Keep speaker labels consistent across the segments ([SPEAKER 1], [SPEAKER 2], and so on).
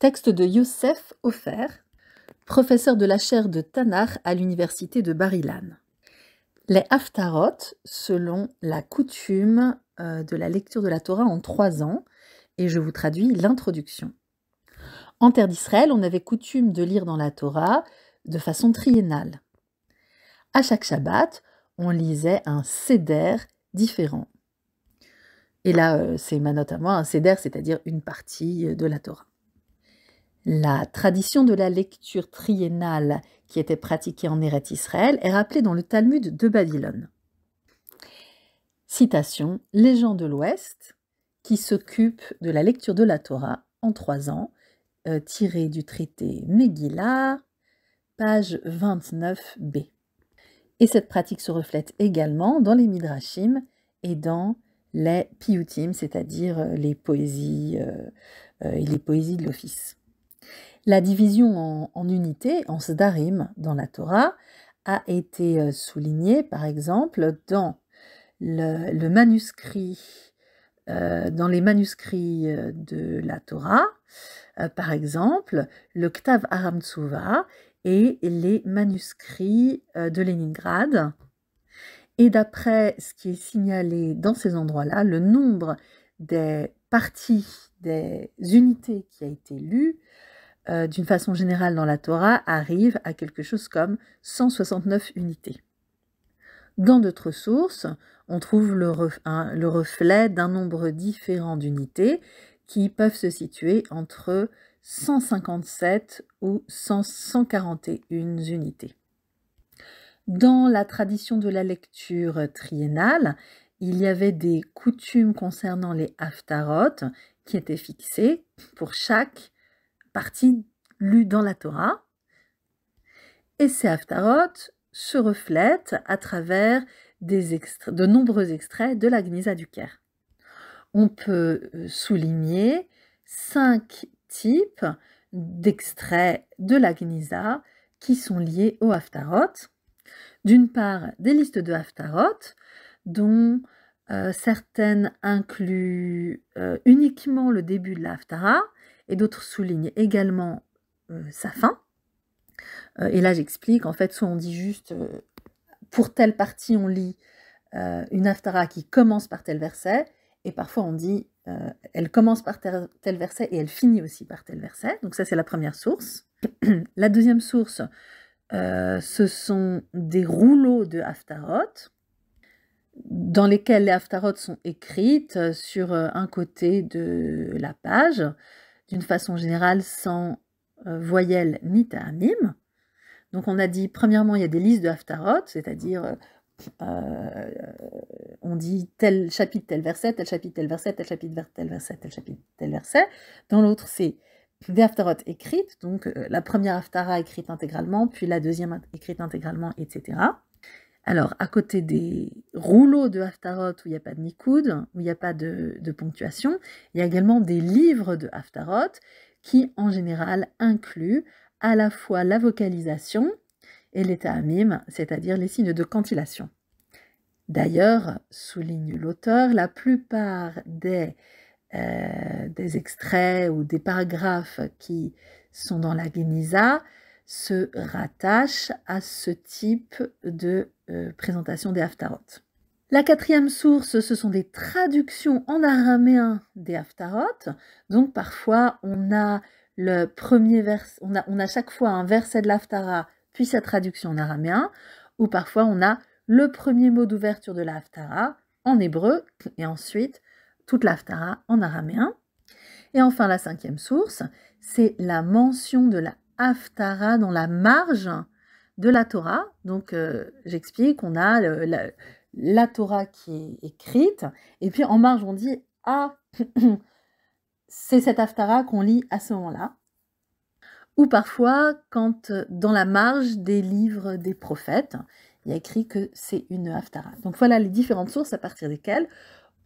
[SPEAKER 1] Texte de Youssef Ofer, professeur de la chaire de Tanakh à l'université de bar Les Haftarot, selon la coutume euh, de la lecture de la Torah en trois ans, et je vous traduis l'introduction. En terre d'Israël, on avait coutume de lire dans la Torah de façon triennale. À chaque Shabbat, on lisait un seder différent. Et là, euh, c'est ma note à moi, un seder, c'est-à-dire une partie euh, de la Torah. La tradition de la lecture triennale qui était pratiquée en Éret Israël est rappelée dans le Talmud de Babylone. Citation Les gens de l'Ouest qui s'occupent de la lecture de la Torah en trois ans, tirée euh, tiré du traité Megillah, page 29b. Et cette pratique se reflète également dans les Midrashim et dans les Piyutim, c'est-à-dire les poésies euh, euh, et les poésies de l'Office. La division en, unités, en sdarim, dans la Torah, a été euh, soulignée, par exemple, dans le, manuscrit, euh, dans les manuscrits euh, de la Torah, par exemple, le Ktav Aram Tzuva et les manuscrits de Leningrad. Et d'après ce qui est signalé dans ces endroits-là, le nombre des parties, des unités qui a été lu euh, d'une façon générale dans la Torah, arrive à quelque chose comme 169 unités. Dans d'autres sources, on trouve le, reflet d'un nombre différent d'unités qui peuvent se situer entre 157 ou 141 unités. Dans la tradition de la lecture triennale, il y avait des coutumes concernant les haftarot qui étaient fixées pour chaque partie lue dans la Torah. Et ces Haftarot se reflètent à travers de nombreux extraits de la Gnisa du Caire. On peut euh, souligner cinq types d'extraits de la Gnisa qui sont liés aux Haftarot. D'une part, des listes de Haftarot, dont euh, certaines incluent euh, uniquement le début de la Haftara, et d'autres soulignent également euh, sa fin. Euh, et là, j'explique, en fait, soit on dit juste, euh, pour telle partie, on lit une haftara qui commence par tel verset, et parfois on dit, elle commence par tel, verset et elle finit aussi par tel verset. Donc ça, c'est la première source. la deuxième source, ce sont des rouleaux de haftarot dans lesquels les haftarot sont écrites sur un côté de la page d'une façon générale sans euh, voyelle ni ta'amim. Donc on a dit, premièrement, il y a des listes de haftarot, c'est-à-dire euh, euh, on dit tel chapitre, tel verset, tel chapitre, tel verset, tel chapitre, tel verset, tel chapitre, tel verset. Dans l'autre, c'est des haftarot écrites, donc la première haftara écrite intégralement, puis la deuxième écrite intégralement, etc. Alors, à côté des rouleaux de Haftarot où il n'y a pas de Nicoud, où il n'y a pas de, ponctuation, il y a également des livres de Haftarot qui, en général, incluent à la fois la vocalisation et l'état amime, c'est-à-dire les signes de cantillation. D'ailleurs, souligne l'auteur, la plupart des, euh, des extraits ou des paragraphes qui sont dans la Guénisa se rattache à ce type de euh, présentation des Haftarot. La quatrième source, ce sont des traductions en araméen des Haftarot. Donc parfois, on a le premier vers, on a, on a chaque fois un verset de l'Haftara, puis sa traduction en araméen, ou parfois on a le premier mot d'ouverture de l'haftara en hébreu, et ensuite toute l'haftara en araméen. Et enfin, la cinquième source, c'est la mention de la Haftara dans la marge de la Torah. Donc euh, j'explique, on a euh, la, Torah qui est écrite, et puis en marge on dit Ah, c'est cette Haftara qu'on lit à ce moment-là. Ou parfois, quand euh, dans la marge des livres des prophètes, il y a écrit que c'est une Haftara. Donc voilà les différentes sources à partir desquelles,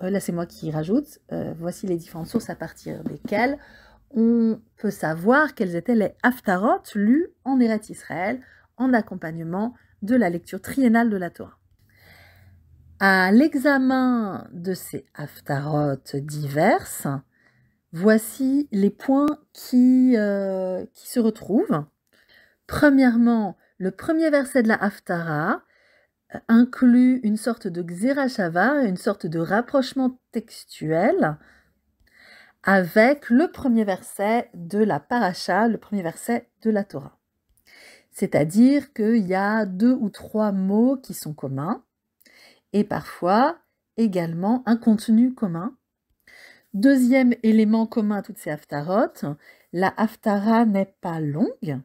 [SPEAKER 1] là c'est moi qui rajoute, voici les différentes sources à partir desquelles on peut savoir quelles étaient les Haftarot lus en Eretz Israël en accompagnement de la lecture triennale de la Torah. À l'examen de ces Haftarot diverses, voici les points qui, euh, qui se retrouvent. Premièrement, le premier verset de la Haftara euh, inclut une sorte de Xerashava, une sorte de rapprochement textuel avec le premier verset de la paracha, le premier verset de la Torah. C'est-à-dire qu'il y a deux ou trois mots qui sont communs et parfois également un contenu commun. Deuxième élément commun à toutes ces haftarot, la haftara n'est pas longue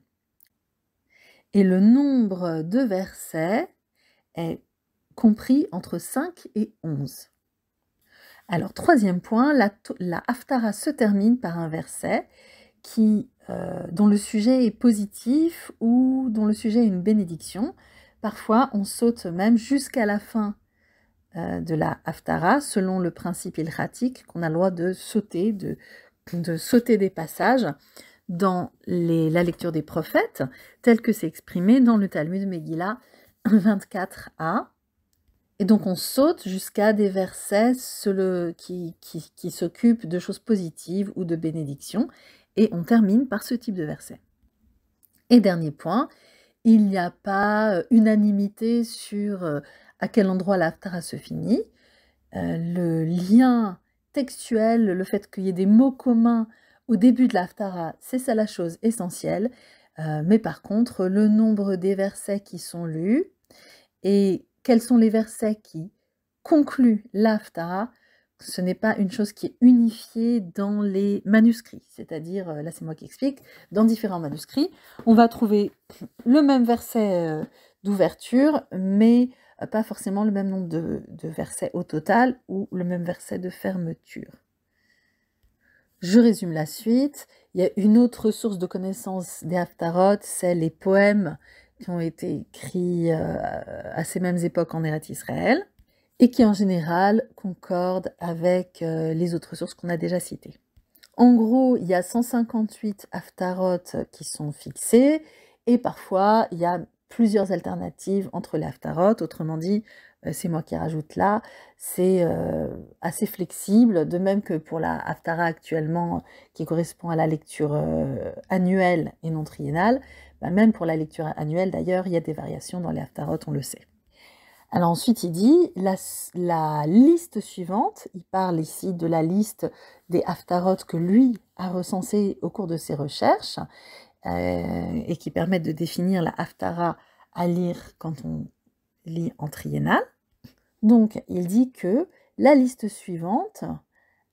[SPEAKER 1] et le nombre de versets est compris entre 5 et 11. Alors, troisième point, la, haftara se termine par un verset qui, euh, dont le sujet est positif ou dont le sujet est une bénédiction. Parfois, on saute même jusqu'à la fin euh, de la haftara, selon le principe ilratique, qu'on a le droit de sauter, de, sauter des passages dans la lecture des prophètes, tel que c'est exprimé dans le Talmud Megillah 24a, et donc on saute jusqu'à des versets qui, qui, s'occupent de choses positives ou de bénédictions, et on termine par ce type de verset. Et dernier point, il n'y a pas euh, unanimité sur euh, à quel endroit l'Aftara se finit. Euh, le lien textuel, le fait qu'il y ait des mots communs au début de l'Aftara, c'est ça la chose essentielle. mais par contre, le nombre des versets qui sont lus et quels sont les versets qui concluent l'Aftara. Ce n'est pas une chose qui est unifiée dans les manuscrits, c'est-à-dire, euh, là c'est moi qui explique, dans différents manuscrits, on va trouver le même verset euh, d'ouverture, mais euh, pas forcément le même nombre de, versets au total ou le même verset de fermeture. Je résume la suite. Il y a une autre source de connaissance des Haftarot, c'est les poèmes qui ont été écrits euh, à ces mêmes époques en Eretz Israël et qui en général concordent avec euh, les autres sources qu'on a déjà citées. En gros, il y a 158 haftarot qui sont fixés et parfois il y a plusieurs alternatives entre les haftarot. Autrement dit, euh, c'est moi qui rajoute là, c'est assez flexible, de même que pour la haftara actuellement qui correspond à la lecture annuelle et non triennale. Bah, même pour la lecture annuelle d'ailleurs, il y a des variations dans les Haftarot, on le sait. Alors ensuite, il dit la, liste suivante. Il parle ici de la liste des Haftarot que lui a recensé au cours de ses recherches euh, et qui permettent de définir la Haftara à lire quand on lit en triennale. Donc, il dit que la liste suivante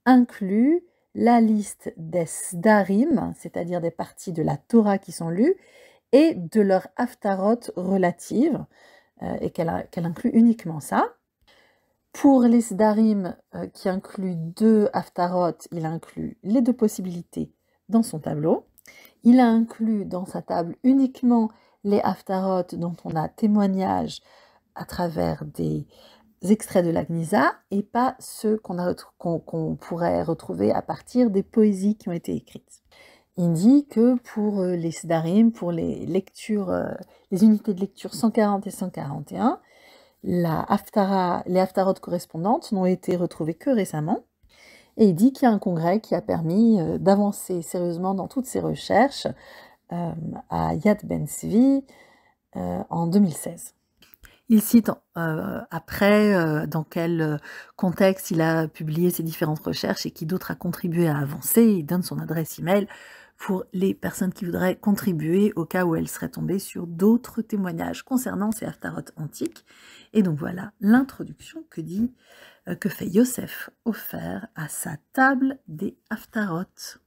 [SPEAKER 1] inclut la liste des Darim, c'est-à-dire des parties de la Torah qui sont lues, et de leur aftarot relative, euh, et qu'elle inclut uniquement ça. Pour les euh, qui inclut deux aftarot il inclut les deux possibilités dans son tableau. Il a inclus dans sa table uniquement les aftarot dont on a témoignage à travers des extraits de l'Agnisa et pas ceux qu'on pourrait retrouver à partir des poésies qui ont été écrites il dit que pour euh, les Sedarim, pour les lectures, euh, les unités de lecture 140 et 141, la haftara, les haftarot correspondantes n'ont été retrouvées que récemment. Et il dit qu'il y a un congrès qui a permis euh, d'avancer sérieusement dans toutes ces recherches à Yad Ben Svi en 2016. Il cite après dans quel contexte il a publié ses différentes recherches et qui d'autre a contribué à avancer. Il donne son adresse email pour les personnes qui voudraient contribuer au cas où elles seraient tombées sur d'autres témoignages concernant ces Haftarot antiques. Et donc voilà l'introduction que dit euh, que fait Yosef offert à sa table des Haftarot.